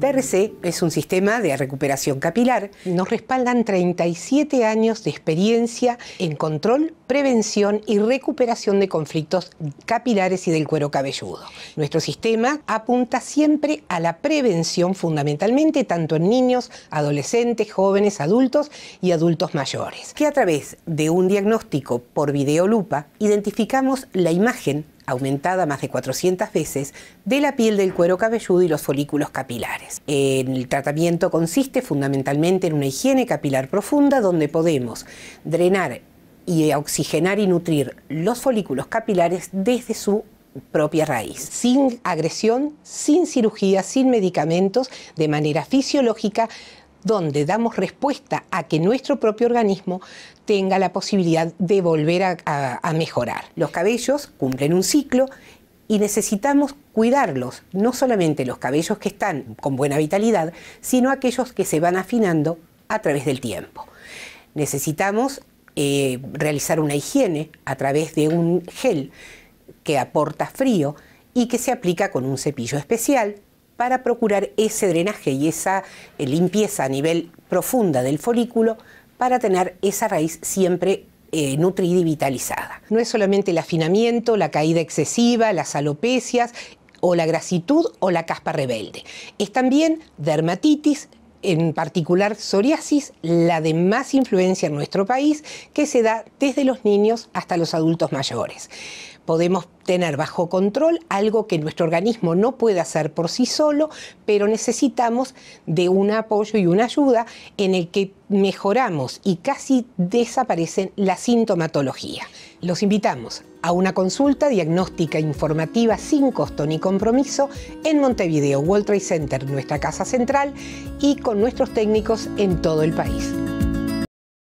PRC es un sistema de recuperación capilar. Nos respaldan 37 años de experiencia en control, prevención y recuperación de conflictos capilares y del cuero cabelludo. Nuestro sistema apunta siempre a la prevención fundamentalmente, tanto en niños, adolescentes, jóvenes, adultos y adultos mayores. Que a través de un diagnóstico por videolupa identificamos la imagen aumentada más de 400 veces, de la piel del cuero cabelludo y los folículos capilares. El tratamiento consiste fundamentalmente en una higiene capilar profunda donde podemos drenar y oxigenar y nutrir los folículos capilares desde su propia raíz, sin agresión, sin cirugía, sin medicamentos, de manera fisiológica, donde damos respuesta a que nuestro propio organismo tenga la posibilidad de volver a, mejorar. Los cabellos cumplen un ciclo y necesitamos cuidarlos, no solamente los cabellos que están con buena vitalidad, sino aquellos que se van afinando a través del tiempo. Necesitamos eh, realizar una higiene a través de un gel que aporta frío y que se aplica con un cepillo especial para procurar ese drenaje y esa eh, limpieza a nivel profunda del folículo para tener esa raíz siempre eh, nutrida y vitalizada. No es solamente el afinamiento, la caída excesiva, las alopecias o la grasitud o la caspa rebelde. Es también dermatitis, en particular psoriasis, la de más influencia en nuestro país, que se da desde los niños hasta los adultos mayores. Podemos tener bajo control algo que nuestro organismo no puede hacer por sí solo, pero necesitamos de un apoyo y una ayuda en el que mejoramos y casi desaparecen la sintomatología. Los invitamos a una consulta diagnóstica informativa sin costo ni compromiso en Montevideo World Trade Center, nuestra casa central, y con nuestros técnicos en todo el país.